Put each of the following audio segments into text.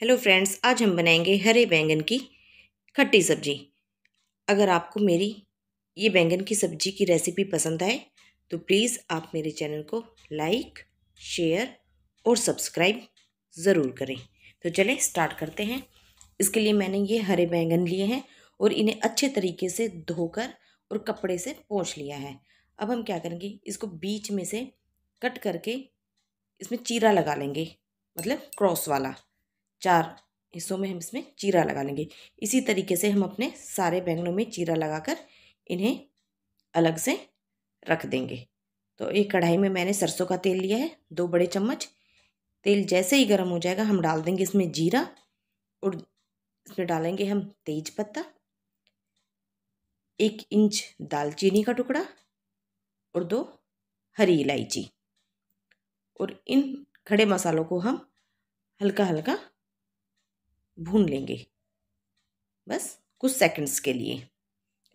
hello friends आज हम बनाएंगे हरे बैंगन की खट्टी सब्जी अगर आपको मेरी ये बैंगन की सब्जी की रेसिपी पसंद आए तो प्लीज़ आप मेरे चैनल को लाइक शेयर और सब्सक्राइब ज़रूर करें तो चलें स्टार्ट करते हैं इसके लिए मैंने ये हरे बैंगन लिए हैं और इन्हें अच्छे तरीके से धोकर और कपड़े से पोंछ लिया है अब हम क्या करेंगे इसको बीच में से कट करके इसमें चीरा लगा लेंगे मतलब क्रॉस वाला चार हिस्सों में हम इसमें चीरा लगा लेंगे इसी तरीके से हम अपने सारे बैंगनों में चीरा लगाकर इन्हें अलग से रख देंगे तो एक कढ़ाई में मैंने सरसों का तेल लिया है दो बड़े चम्मच तेल जैसे ही गर्म हो जाएगा हम डाल देंगे इसमें जीरा और इसमें डालेंगे हम तेज पत्ता एक इंच दालचीनी का टुकड़ा और दो हरी इलायची और इन खड़े मसालों को हम हल्का हल्का भून लेंगे बस कुछ सेकंड्स के लिए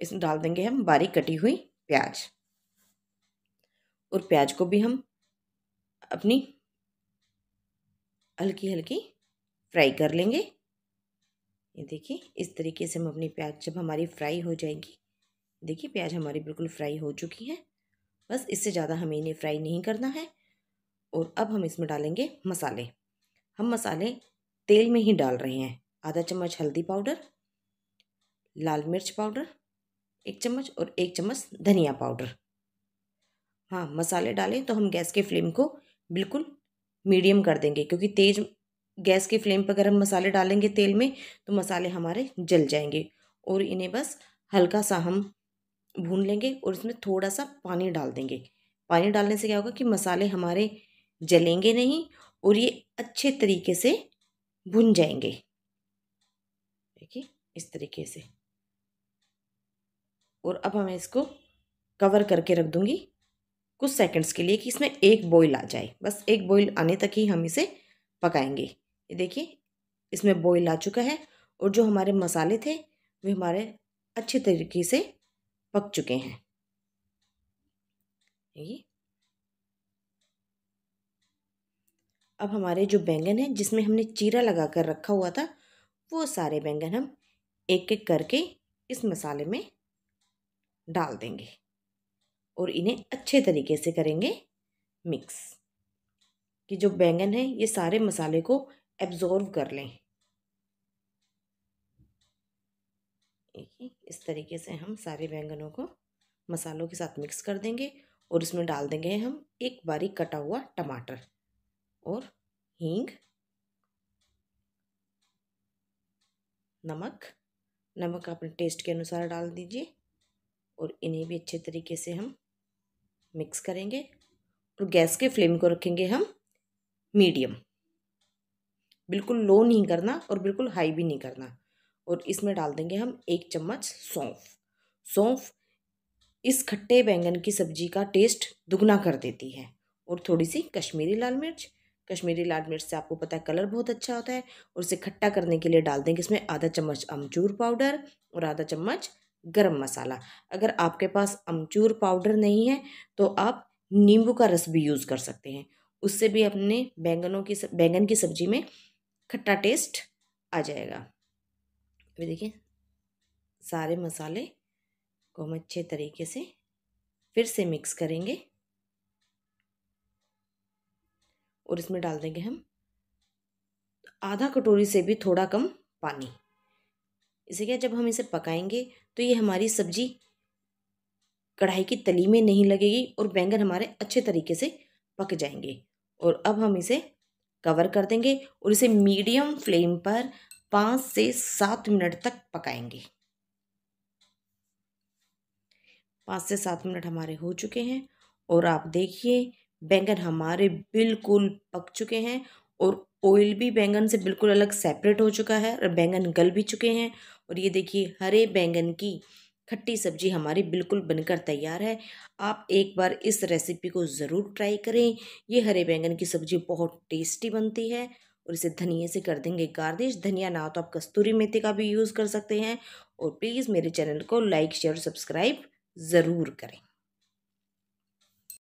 इसमें डाल देंगे हम बारीक कटी हुई प्याज और प्याज को भी हम अपनी हल्की हल्की फ्राई कर लेंगे ये देखिए इस तरीके से हम अपनी प्याज जब हमारी फ्राई हो जाएगी देखिए प्याज हमारी बिल्कुल फ्राई हो चुकी है बस इससे ज़्यादा हमें इन्हें फ्राई नहीं करना है और अब हम इसमें डालेंगे मसाले हम मसाले तेल में ही डाल रहे हैं आधा चम्मच हल्दी पाउडर लाल मिर्च पाउडर एक चम्मच और एक चम्मच धनिया पाउडर हाँ मसाले डालें तो हम गैस के फ्लेम को बिल्कुल मीडियम कर देंगे क्योंकि तेज़ गैस के फ्लेम पर अगर हम मसाले डालेंगे तेल में तो मसाले हमारे जल जाएंगे और इन्हें बस हल्का सा हम भून लेंगे और इसमें थोड़ा सा पानी डाल देंगे पानी डालने से क्या होगा कि मसाले हमारे जलेंगे नहीं और ये अच्छे तरीके से भुन जाएंगे देखिए इस तरीके से और अब हमें इसको कवर करके रख दूँगी कुछ सेकंड्स के लिए कि इसमें एक बॉईल आ जाए बस एक बॉईल आने तक ही हम इसे पकाएंगे ये देखिए इसमें बॉईल आ चुका है और जो हमारे मसाले थे वे हमारे अच्छे तरीके से पक चुके हैं ये अब हमारे जो बैंगन है जिसमें हमने चीरा लगा कर रखा हुआ था वो सारे बैंगन हम एक एक करके इस मसाले में डाल देंगे और इन्हें अच्छे तरीके से करेंगे मिक्स कि जो बैंगन है ये सारे मसाले को एब्जॉर्व कर लें इस तरीके से हम सारे बैंगनों को मसालों के साथ मिक्स कर देंगे और इसमें डाल देंगे हम एक बारीक कटा हुआ टमाटर और हींग नमक नमक अपने टेस्ट के अनुसार डाल दीजिए और इन्हें भी अच्छे तरीके से हम मिक्स करेंगे और गैस के फ्लेम को रखेंगे हम मीडियम बिल्कुल लो नहीं करना और बिल्कुल हाई भी नहीं करना और इसमें डाल देंगे हम एक चम्मच सौंफ सौंफ इस खट्टे बैंगन की सब्जी का टेस्ट दुगना कर देती है और थोड़ी सी कश्मीरी लाल मिर्च कश्मीरी लाल मिर्च से आपको पता है कलर बहुत अच्छा होता है और इसे खट्टा करने के लिए डाल देंगे इसमें आधा चम्मच अमचूर पाउडर और आधा चम्मच गरम मसाला अगर आपके पास अमचूर पाउडर नहीं है तो आप नींबू का रस भी यूज़ कर सकते हैं उससे भी अपने बैंगनों की बैंगन की सब्जी में खट्टा टेस्ट आ जाएगा अभी देखिए सारे मसाले को हम अच्छे तरीके से फिर से मिक्स करेंगे और इसमें डाल देंगे हम आधा कटोरी से भी थोड़ा कम पानी इसे क्या जब हम इसे पकाएंगे तो ये हमारी सब्जी कढ़ाई की तली में नहीं लगेगी और बैंगन हमारे अच्छे तरीके से पक जाएंगे और अब हम इसे कवर कर देंगे और इसे मीडियम फ्लेम पर पाँच से सात मिनट तक पकाएंगे पाँच से सात मिनट हमारे हो चुके हैं और आप देखिए बैंगन हमारे बिल्कुल पक चुके हैं और ऑयल भी बैंगन से बिल्कुल अलग सेपरेट हो चुका है और बैंगन गल भी चुके हैं और ये देखिए हरे बैंगन की खट्टी सब्जी हमारी बिल्कुल बनकर तैयार है आप एक बार इस रेसिपी को ज़रूर ट्राई करें ये हरे बैंगन की सब्ज़ी बहुत टेस्टी बनती है और इसे धनिए से कर देंगे गार्निश धनिया ना हो तो आप कस्तूरी मेथी का भी यूज़ कर सकते हैं और प्लीज़ मेरे चैनल को लाइक शेयर और सब्सक्राइब ज़रूर करें